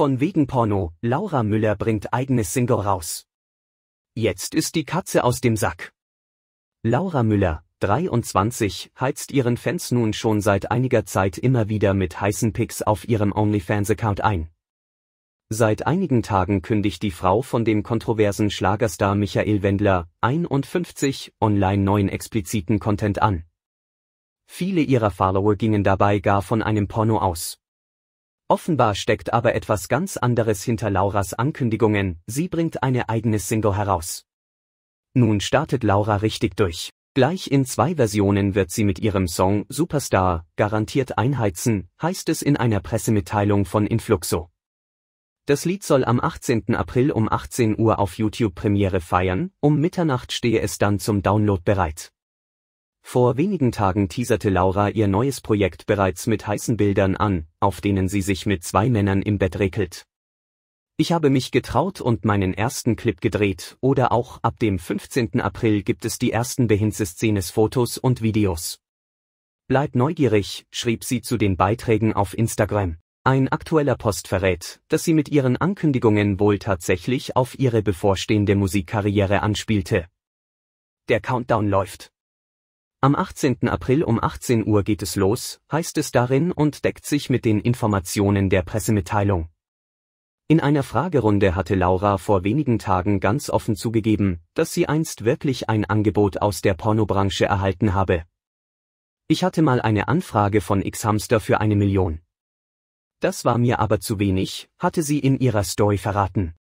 Von wegen Porno, Laura Müller bringt eigenes Single raus. Jetzt ist die Katze aus dem Sack. Laura Müller, 23, heizt ihren Fans nun schon seit einiger Zeit immer wieder mit heißen Picks auf ihrem OnlyFans-Account ein. Seit einigen Tagen kündigt die Frau von dem kontroversen Schlagerstar Michael Wendler, 51, online neuen expliziten Content an. Viele ihrer Follower gingen dabei gar von einem Porno aus. Offenbar steckt aber etwas ganz anderes hinter Lauras Ankündigungen, sie bringt eine eigene Single heraus. Nun startet Laura richtig durch. Gleich in zwei Versionen wird sie mit ihrem Song Superstar garantiert einheizen, heißt es in einer Pressemitteilung von Influxo. Das Lied soll am 18. April um 18 Uhr auf YouTube Premiere feiern, um Mitternacht stehe es dann zum Download bereit. Vor wenigen Tagen teaserte Laura ihr neues Projekt bereits mit heißen Bildern an, auf denen sie sich mit zwei Männern im Bett regelt. Ich habe mich getraut und meinen ersten Clip gedreht oder auch ab dem 15. April gibt es die ersten behinze Fotos und Videos. Bleib neugierig, schrieb sie zu den Beiträgen auf Instagram. Ein aktueller Post verrät, dass sie mit ihren Ankündigungen wohl tatsächlich auf ihre bevorstehende Musikkarriere anspielte. Der Countdown läuft. Am 18. April um 18 Uhr geht es los, heißt es darin und deckt sich mit den Informationen der Pressemitteilung. In einer Fragerunde hatte Laura vor wenigen Tagen ganz offen zugegeben, dass sie einst wirklich ein Angebot aus der Pornobranche erhalten habe. Ich hatte mal eine Anfrage von X-Hamster für eine Million. Das war mir aber zu wenig, hatte sie in ihrer Story verraten.